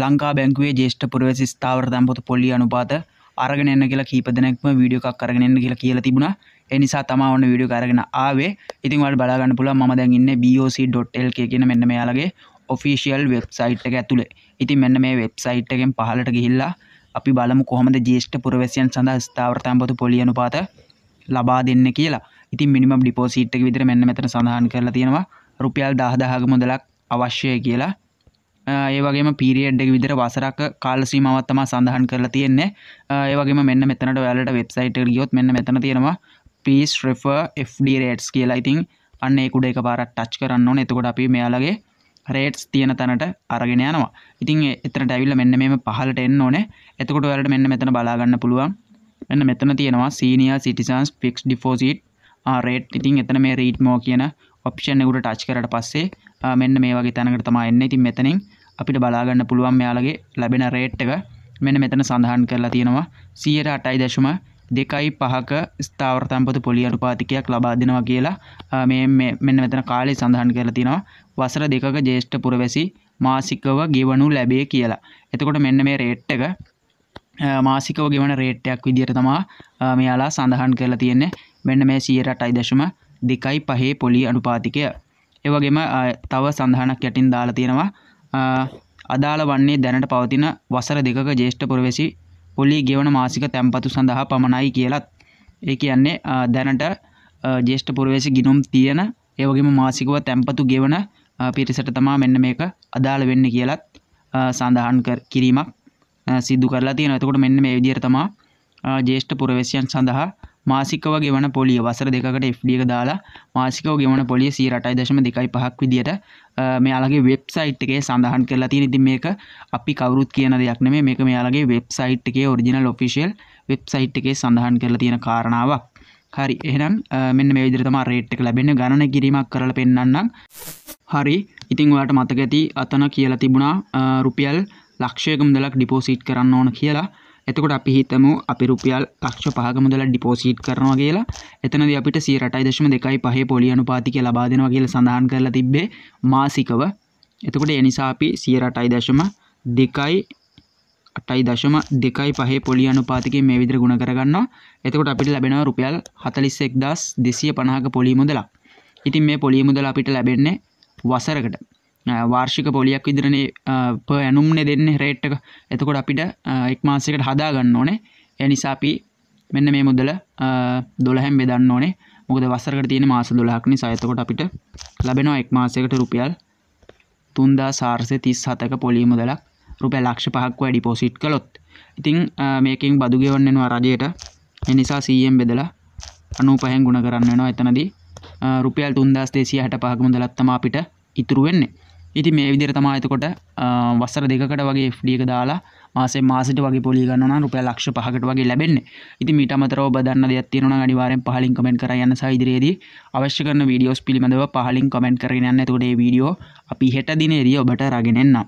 ලංකා බැංකුවේ ජේෂ්ට පුරවැසි ස්ථාවර තැන්පොතු පොල්ලි අනුපාත අරගෙන එන්න කියලා කීප දෙනෙක්ම වීඩියෝ එකක් අරගෙන එන්න කියලා කියලා තිබුණා. ඒ නිසා තමයි ඔන්න වීඩියෝ එක අරගෙන ආවේ. ඉතින් ඔයාලට බලා ගන්න පුළුවන් මම දැන් ඉන්නේ boc.lk කියන මෙන්න මෙයාලගේ ඔෆිෂියල් වෙබ්සයිට් එක ඇතුලේ. ඉතින් මෙන්න මේ වෙබ්සයිට් එකෙන් පහලට ගිහිල්ලා අපි බලමු කොහොමද ජේෂ්ඨ පුරවැසියන් සඳහා ස්ථාවර තැන්පතු පොලි අනුපාත ලබා දෙන්න කියලා. ඉතින් මිනිමම් ඩිපොසිට් එක විතර මෙන්න මෙතන සඳහන් කරලා තියෙනවා. රුපියල් 10000ක මුදලක් අවශ්‍යයි කියලා. ඒවගේ පිරිියඩ්ඩ විදිර වසරක් කාලසී මවත්තම සඳහන් කරලා තියෙන්නේ ඒවගේ මෙන්න මෙතනට වැලට වෙබ්සයිට ගියොත් මෙන්න මෙතන තියෙනවා පිස් රෙෆ FD රේට්ස් කියලා ඉතින් අන්න ඒකුඩ එක පාරත් ටච් කරන්න ඕන එතකොට අපි මෙයාලගේ රේට්ස් තියෙන තැනට අරගෙන යනවා ඉතින් එතන ටැවිල්ල මෙන්න මෙම පහලට එන්න ඕනේ එතකොට වැලට මෙන්න මෙතන බලාගන්න පුළුවන් එන්න මෙතන තියෙනවා senior citizens fix deposit rate ඉතින් එතන මේ රීට්මෝ කියන ඔප්ෂන් එකුට ටච් කරට පස්සේ මෙන්න මේ වගේ තැනකට තමා එන්න ඉතින් මෙතනින් අපිට බලාගන්න පුළුවන් මෙයාලගේ ලැබෙන රේට් එක මෙන්න මෙතන සඳහන් කරලා තියෙනවා සියයට අටයි දශම දෙකයි පහක ස්ථාවර්තම්පතු පොලි අනුපාතිකයක් ලබා දෙනවා කියලා මේ මෙන්න මෙතන කාලේ සඳහන් කරලා තියෙනවා වසර දෙකක ජේෂ්ඨ පුරවැසි මාසිකව ගෙවනු ලැබේ කියලා. එතකොට මෙන්න මේ රේට් එක මාසිකව ගෙවන රේට් එකක් විදිහට තමයි මෙයාලා සඳහන් කරලා තියෙන්නේ. මෙන්න මේ 108.2 පහේ පොලි අනුපාතිකය. ඒ වගේම තව සඳහනක් යටින් දාලා තියෙනවා අදාළ වන්නේ දැනට පවතින වසර දෙකක ජේෂ්ඨ පුරවැසි පොලී ගෙවන මාසික තැන්පතු සඳහා පමණයි කියලත් ඒ කියන්නේ දැනට ජේෂ්ඨ පුරවැසි ගිනුම් තියෙන ඒවගේම මාසිකව තැන්පතු ගෙවන පිරිසට තමා මෙන්න මේක අදාළ වෙන්න කියලත් සඳහන් කිරීමක් සිදු කරලා තියෙන එතකොට මෙන්න මේ විදිහට තමා ජේෂ්ඨ පුරවැසියන් සඳහා මාසිකව ගෙවන පොලිය වසර දෙකට ෆ්ඩියක දාලා මාසිකව ගෙවන පොලිය සී රටයි දශම දෙකයි පහක් විදිට මෙයාලගේ වෙබ්සයිට් එකේ සඳහන් කරලා තියෙන ඉතින් මේක අපි කවුරුත් කියන දෙයක් නෙමේ මේක මෙයාලගේ වෙබ්සයිට් එකේ ඔරිජිනල් ඔෆිෂියල් වෙබ්සයිට් එකේ සඳහන් කරලා තියෙන කාරණාවක් හරි එහෙනම් මෙන්න මේ විදිහට තමයි රේට් එක ලැබෙන්නේ ගණන කිරීමක් කරලා පෙන්වන්නම් හරි ඉතින් ඔයාලට මතක ඇති අතන කියලා තිබුණා රුපියල් ලක්ෂයක මුදලක් ඩිපොසිට් කරන්න ඕන කියලා එතකොට අපි හිතමු අපි රුපියල් ලක්ෂ 5ක මුදලක් ඩිපොසිට් කරනවා කියලා. එතනදී අපිට 108.25 පොලි අනුපාතිකය ලබා දෙනවා කියලා සඳහන් කරලා තිබ්බේ මාසිකව. එතකොට ඒ නිසා අපි 108.2යි 8.25 පොලි අනුපාතිකයෙන් මේ විදිහට ගුණ කරගන්නවා. එතකොට අපිට ලැබෙනවා රුපියල් 41250ක පොලි මුදලක්. ඉතින් මේ පොලි මුදල අපිට ලැබෙන්නේ වසරකට වාර්ෂික පොලියක් විදිරනේ පෑනුම්නේ දෙන්න රේට්ටක එතකොට අපිට එක් මාසකට හදා ගන්න ඕනේ එනිසාපී මෙන්න මේ මුදල දොළහැම් බෙදන්න ඕනේ මොකද වසරකට තියෙන මාස දොළහක්නි සයතකොට අපිට ලැබෙනවා එක් මාසයකට රුපියල් තුන්දා සාර්සය තිස් හතක පොලී මුදලක් රුපැ ලක්ෂ පහක් වැඩි පෝසිට් කළොත් ඉතිං මේකින් බදුගෙවන්නෙනවා රජයට එනිසා සීයෙන් බෙදලා අනු පහැන් ගුණ කරන්නවා එතනදී රුපියල් තුන්දස් දේසිය හට පහක මුදලත්තම අපිට ඉතුරු වෙන්නේ ඉති මේ විදිර තමා එතකොට වස්සර දෙකට වගේ ෆ්ඩියක දාලා මාසේ මාසට වගේ පොලි ගන්න රුපය ලක්ෂ පහකට වගේ ලැබෙන්නේ ඉති මීට අමතරව බදන්න දෙයක් තියෙනවා අනිවාර්යෙන් පහලින් කමෙන්ට් කර යන්න සහ ඉදිරියේදී අවශ්‍ය කරන වීඩියෝස් පිළිබඳව පහලින් කමෙන්ට් කරගෙන යන්න එතකොට මේ වීඩියෝ අපි හෙට දිනේදී ඔබට රගෙන එන්නම්